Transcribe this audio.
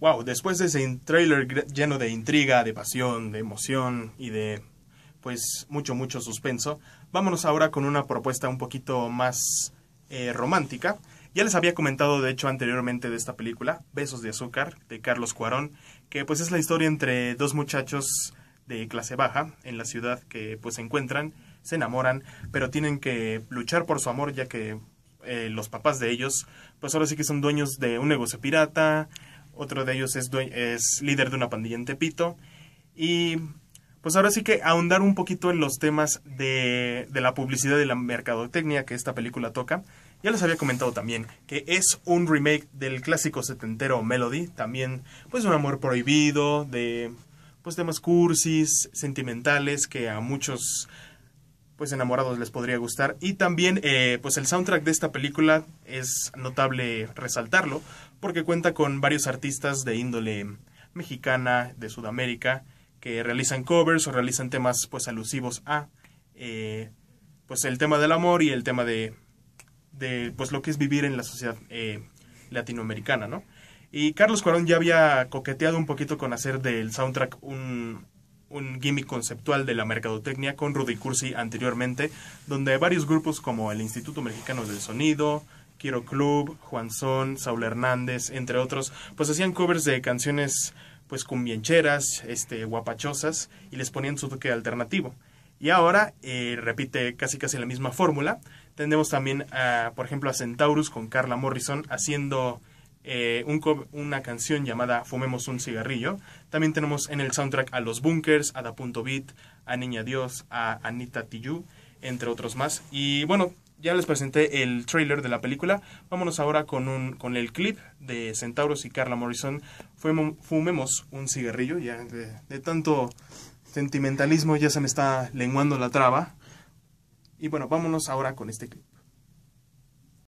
wow, después de ese trailer lleno de intriga, de pasión, de emoción y de pues mucho, mucho suspenso, vámonos ahora con una propuesta un poquito más eh, romántica. Ya les había comentado, de hecho, anteriormente de esta película, Besos de Azúcar, de Carlos Cuarón, que pues es la historia entre dos muchachos de clase baja en la ciudad que pues se encuentran, se enamoran, pero tienen que luchar por su amor ya que eh, los papás de ellos, pues ahora sí que son dueños de un negocio pirata, otro de ellos es, es líder de una pandilla en Tepito. Y pues ahora sí que ahondar un poquito en los temas de, de la publicidad y la mercadotecnia que esta película toca. Ya les había comentado también que es un remake del clásico setentero Melody, también pues un amor prohibido, de pues temas cursis, sentimentales que a muchos pues enamorados les podría gustar y también eh, pues el soundtrack de esta película es notable resaltarlo porque cuenta con varios artistas de índole mexicana, de Sudamérica, que realizan covers o realizan temas pues alusivos a eh, pues el tema del amor y el tema de, pues lo que es vivir en la sociedad eh, latinoamericana, ¿no? Y Carlos Cuarón ya había coqueteado un poquito con hacer del soundtrack un, un gimmick conceptual de la mercadotecnia con Rudy Cursi anteriormente, donde varios grupos como el Instituto Mexicano del Sonido, Quiero Club, Juanzón, Saúl Hernández, entre otros, pues hacían covers de canciones pues cumbiencheras, este, guapachosas, y les ponían su toque alternativo. Y ahora eh, repite casi casi la misma fórmula. Tenemos también, por ejemplo, a Centaurus con Carla Morrison haciendo eh, una canción llamada Fumemos un cigarrillo. También tenemos en el soundtrack a Los Bunkers, a Da Punto Beat, a Niña Dios, a Anita Tijoux, entre otros más. Y bueno, ya les presenté el trailer de la película. Vámonos ahora con, un, con el clip de Centauros y Carla Morrison. Fumemos, un cigarrillo, ya de, tanto sentimentalismo ya se me está lenguando la traba. Y bueno, vámonos ahora con este clip.